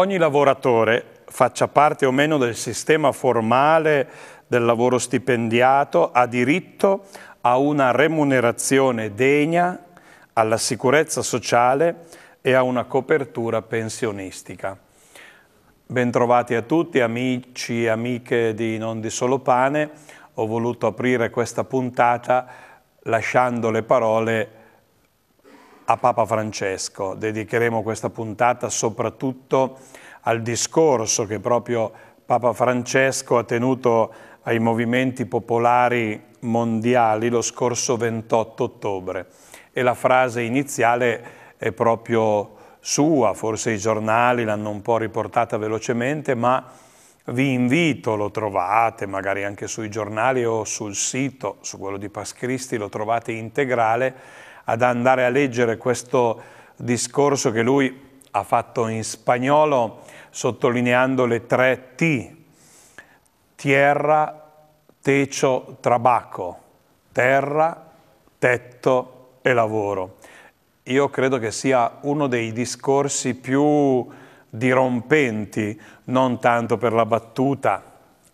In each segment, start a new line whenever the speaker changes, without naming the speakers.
ogni lavoratore, faccia parte o meno del sistema formale del lavoro stipendiato, ha diritto a una remunerazione degna, alla sicurezza sociale e a una copertura pensionistica. Bentrovati a tutti, amici e amiche di Non di Solo Pane. Ho voluto aprire questa puntata lasciando le parole a a Papa Francesco. Dedicheremo questa puntata soprattutto al discorso che proprio Papa Francesco ha tenuto ai movimenti popolari mondiali lo scorso 28 ottobre e la frase iniziale è proprio sua, forse i giornali l'hanno un po' riportata velocemente, ma vi invito, lo trovate magari anche sui giornali o sul sito, su quello di Pascristi, lo trovate integrale, ad andare a leggere questo discorso che lui ha fatto in spagnolo sottolineando le tre T, tierra, techo, trabaco, terra, tetto e lavoro. Io credo che sia uno dei discorsi più dirompenti, non tanto per la battuta,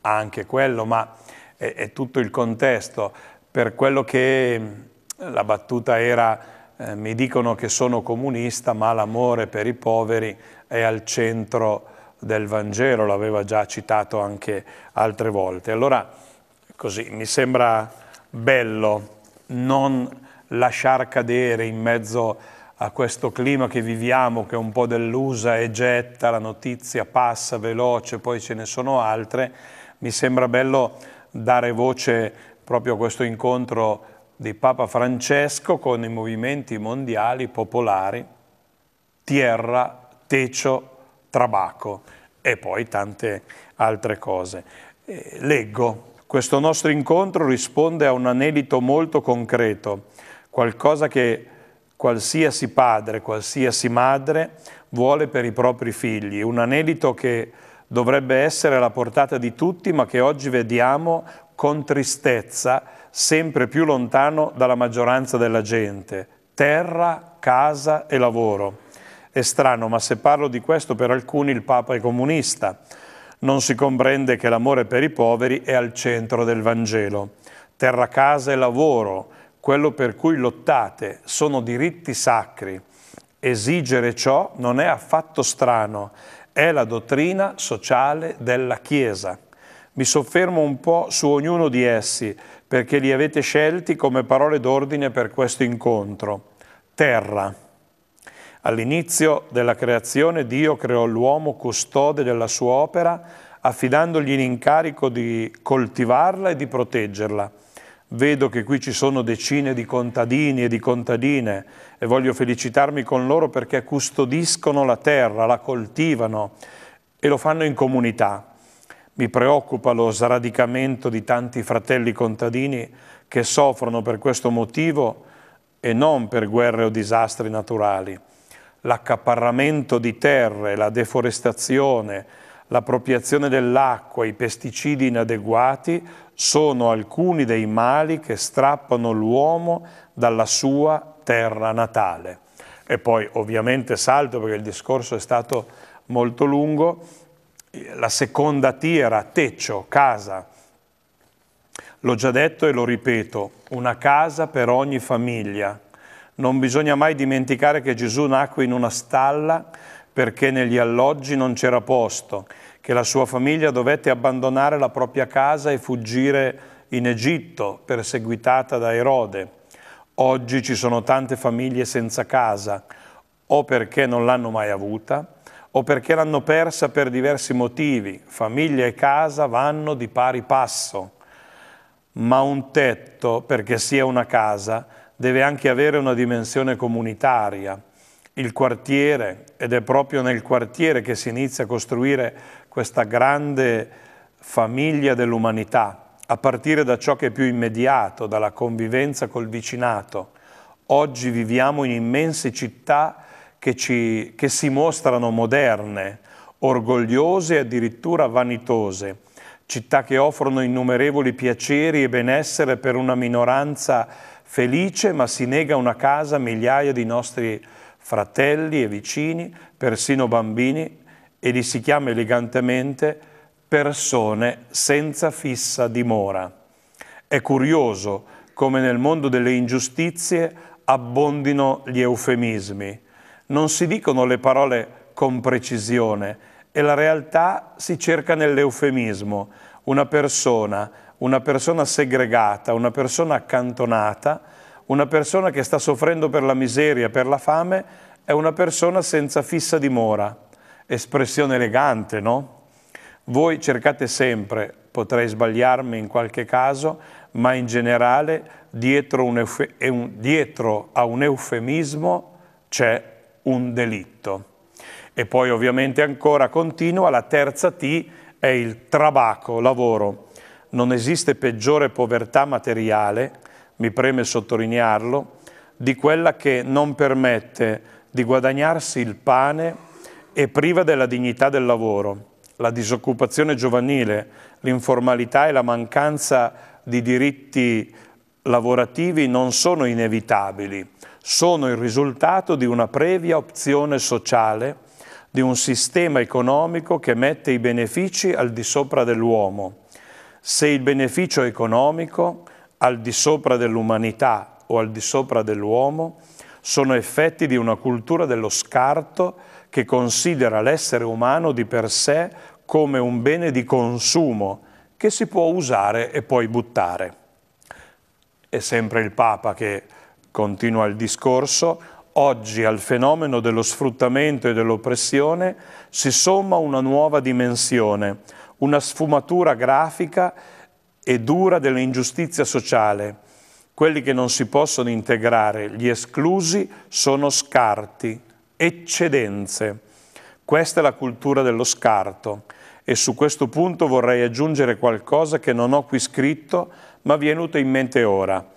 anche quello, ma è, è tutto il contesto, per quello che la battuta era eh, mi dicono che sono comunista ma l'amore per i poveri è al centro del Vangelo, l'aveva già citato anche altre volte. Allora così mi sembra bello non lasciar cadere in mezzo a questo clima che viviamo, che è un po' dell'usa e getta, la notizia passa veloce, poi ce ne sono altre, mi sembra bello dare voce proprio a questo incontro di Papa Francesco con i movimenti mondiali popolari Tierra, Tecio, Trabacco e poi tante altre cose. Eh, leggo, questo nostro incontro risponde a un anelito molto concreto, qualcosa che qualsiasi padre, qualsiasi madre vuole per i propri figli, un anelito che dovrebbe essere alla portata di tutti ma che oggi vediamo con tristezza sempre più lontano dalla maggioranza della gente, terra, casa e lavoro. È strano, ma se parlo di questo per alcuni il Papa è comunista. Non si comprende che l'amore per i poveri è al centro del Vangelo. Terra, casa e lavoro, quello per cui lottate, sono diritti sacri. Esigere ciò non è affatto strano, è la dottrina sociale della Chiesa. Mi soffermo un po' su ognuno di essi perché li avete scelti come parole d'ordine per questo incontro. Terra. All'inizio della creazione Dio creò l'uomo custode della sua opera, affidandogli l'incarico di coltivarla e di proteggerla. Vedo che qui ci sono decine di contadini e di contadine e voglio felicitarmi con loro perché custodiscono la terra, la coltivano e lo fanno in comunità. Mi preoccupa lo sradicamento di tanti fratelli contadini che soffrono per questo motivo e non per guerre o disastri naturali. L'accaparramento di terre, la deforestazione, l'appropriazione dell'acqua, i pesticidi inadeguati sono alcuni dei mali che strappano l'uomo dalla sua terra natale. E poi ovviamente salto perché il discorso è stato molto lungo, la seconda tira, Teccio, casa. L'ho già detto e lo ripeto, una casa per ogni famiglia. Non bisogna mai dimenticare che Gesù nacque in una stalla perché negli alloggi non c'era posto, che la sua famiglia dovette abbandonare la propria casa e fuggire in Egitto, perseguitata da Erode. Oggi ci sono tante famiglie senza casa, o perché non l'hanno mai avuta, o perché l'hanno persa per diversi motivi. Famiglia e casa vanno di pari passo, ma un tetto, perché sia una casa, deve anche avere una dimensione comunitaria. Il quartiere, ed è proprio nel quartiere che si inizia a costruire questa grande famiglia dell'umanità, a partire da ciò che è più immediato, dalla convivenza col vicinato. Oggi viviamo in immense città che, ci, che si mostrano moderne, orgogliose e addirittura vanitose, città che offrono innumerevoli piaceri e benessere per una minoranza felice ma si nega una casa a migliaia di nostri fratelli e vicini, persino bambini, e li si chiama elegantemente persone senza fissa dimora. È curioso come nel mondo delle ingiustizie abbondino gli eufemismi non si dicono le parole con precisione e la realtà si cerca nell'eufemismo. Una persona, una persona segregata, una persona accantonata, una persona che sta soffrendo per la miseria, per la fame, è una persona senza fissa dimora. Espressione elegante, no? Voi cercate sempre, potrei sbagliarmi in qualche caso, ma in generale dietro, un dietro a un eufemismo c'è un delitto. E poi ovviamente ancora continua, la terza T è il trabaco, lavoro. Non esiste peggiore povertà materiale, mi preme sottolinearlo, di quella che non permette di guadagnarsi il pane e priva della dignità del lavoro. La disoccupazione giovanile, l'informalità e la mancanza di diritti lavorativi non sono inevitabili, sono il risultato di una previa opzione sociale, di un sistema economico che mette i benefici al di sopra dell'uomo. Se il beneficio economico, al di sopra dell'umanità o al di sopra dell'uomo, sono effetti di una cultura dello scarto che considera l'essere umano di per sé come un bene di consumo che si può usare e poi buttare. È sempre il Papa che Continua il discorso, oggi al fenomeno dello sfruttamento e dell'oppressione si somma una nuova dimensione, una sfumatura grafica e dura dell'ingiustizia sociale. Quelli che non si possono integrare, gli esclusi, sono scarti, eccedenze. Questa è la cultura dello scarto e su questo punto vorrei aggiungere qualcosa che non ho qui scritto ma è venuto in mente ora.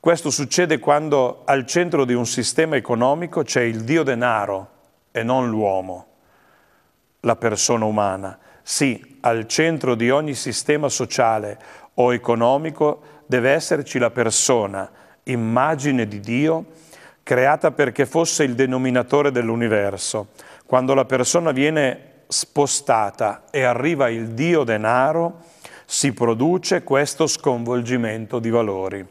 Questo succede quando al centro di un sistema economico c'è il dio denaro e non l'uomo, la persona umana. Sì, al centro di ogni sistema sociale o economico deve esserci la persona, immagine di Dio, creata perché fosse il denominatore dell'universo. Quando la persona viene spostata e arriva il Dio denaro, si produce questo sconvolgimento di valori.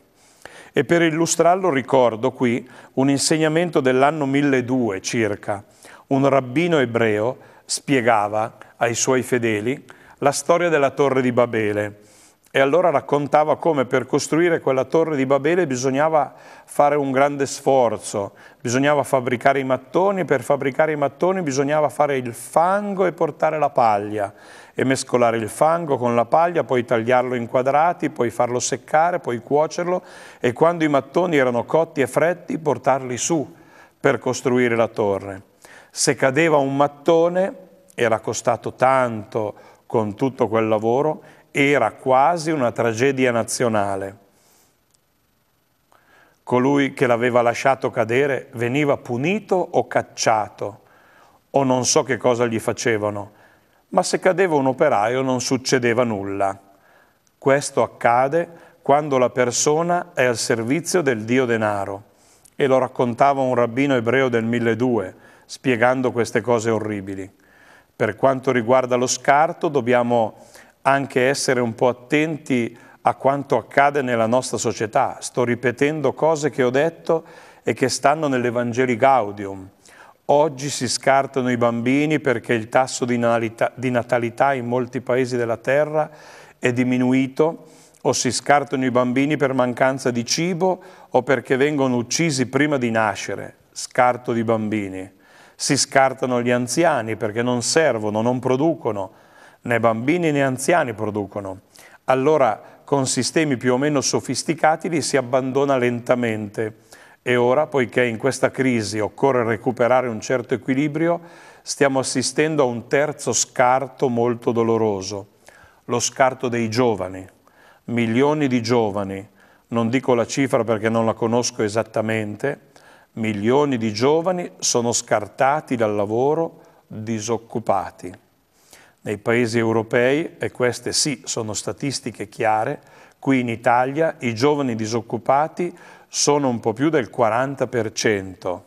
E per illustrarlo ricordo qui un insegnamento dell'anno 1200 circa. Un rabbino ebreo spiegava ai suoi fedeli la storia della torre di Babele e allora raccontava come per costruire quella torre di Babele bisognava fare un grande sforzo, bisognava fabbricare i mattoni e per fabbricare i mattoni bisognava fare il fango e portare la paglia e mescolare il fango con la paglia, poi tagliarlo in quadrati, poi farlo seccare, poi cuocerlo e quando i mattoni erano cotti e freddi portarli su per costruire la torre. Se cadeva un mattone, era costato tanto con tutto quel lavoro, era quasi una tragedia nazionale. Colui che l'aveva lasciato cadere veniva punito o cacciato, o non so che cosa gli facevano ma se cadeva un operaio non succedeva nulla. Questo accade quando la persona è al servizio del Dio denaro. E lo raccontava un rabbino ebreo del 1200, spiegando queste cose orribili. Per quanto riguarda lo scarto, dobbiamo anche essere un po' attenti a quanto accade nella nostra società. Sto ripetendo cose che ho detto e che stanno nell'Evangeli Gaudium. Oggi si scartano i bambini perché il tasso di natalità in molti paesi della terra è diminuito o si scartano i bambini per mancanza di cibo o perché vengono uccisi prima di nascere, scarto di bambini. Si scartano gli anziani perché non servono, non producono, né bambini né anziani producono. Allora con sistemi più o meno sofisticati li si abbandona lentamente e ora, poiché in questa crisi occorre recuperare un certo equilibrio, stiamo assistendo a un terzo scarto molto doloroso, lo scarto dei giovani. Milioni di giovani, non dico la cifra perché non la conosco esattamente, milioni di giovani sono scartati dal lavoro, disoccupati. Nei paesi europei, e queste sì sono statistiche chiare, qui in Italia i giovani disoccupati sono un po' più del 40%.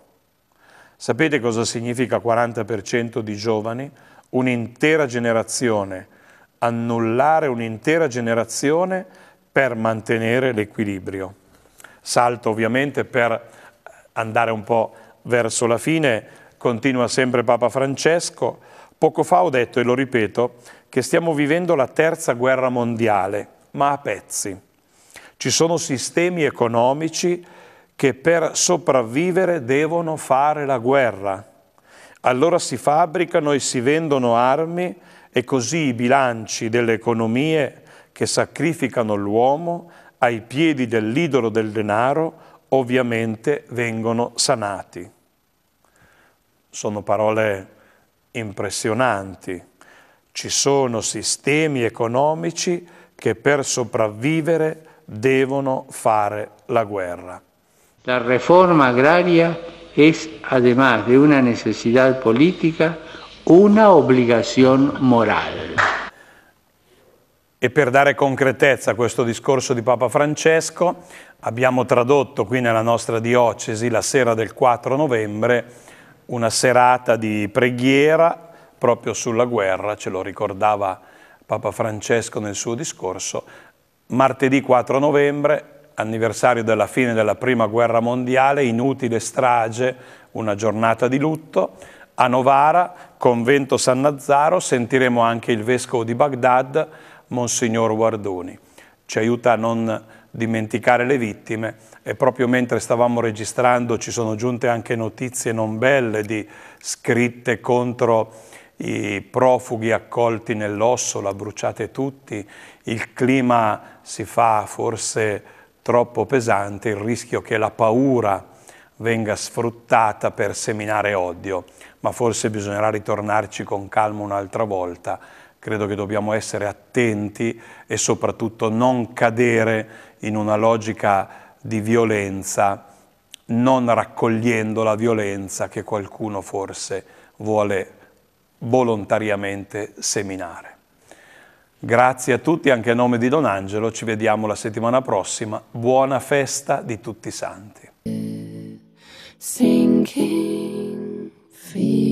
Sapete cosa significa 40% di giovani? Un'intera generazione, annullare un'intera generazione per mantenere l'equilibrio. Salto ovviamente per andare un po' verso la fine, continua sempre Papa Francesco. Poco fa ho detto, e lo ripeto, che stiamo vivendo la terza guerra mondiale, ma a pezzi. Ci sono sistemi economici che per sopravvivere devono fare la guerra. Allora si fabbricano e si vendono armi e così i bilanci delle economie che sacrificano l'uomo ai piedi dell'idolo del denaro ovviamente vengono sanati. Sono parole impressionanti. Ci sono sistemi economici che per sopravvivere devono fare la guerra. La riforma agraria è, además di una necessità politica, una obbligazione morale. E per dare concretezza a questo discorso di Papa Francesco, abbiamo tradotto qui nella nostra diocesi la sera del 4 novembre una serata di preghiera proprio sulla guerra, ce lo ricordava Papa Francesco nel suo discorso, Martedì 4 novembre, anniversario della fine della Prima Guerra Mondiale, inutile strage, una giornata di lutto. A Novara, convento San Nazzaro, sentiremo anche il vescovo di Baghdad, Monsignor Guardoni. Ci aiuta a non dimenticare le vittime e proprio mentre stavamo registrando ci sono giunte anche notizie non belle di scritte contro i profughi accolti nell'osso, la bruciate tutti, il clima si fa forse troppo pesante, il rischio che la paura venga sfruttata per seminare odio, ma forse bisognerà ritornarci con calma un'altra volta. Credo che dobbiamo essere attenti e soprattutto non cadere in una logica di violenza, non raccogliendo la violenza che qualcuno forse vuole volontariamente seminare. Grazie a tutti, anche a nome di Don Angelo, ci vediamo la settimana prossima. Buona festa di tutti i santi. Sinking,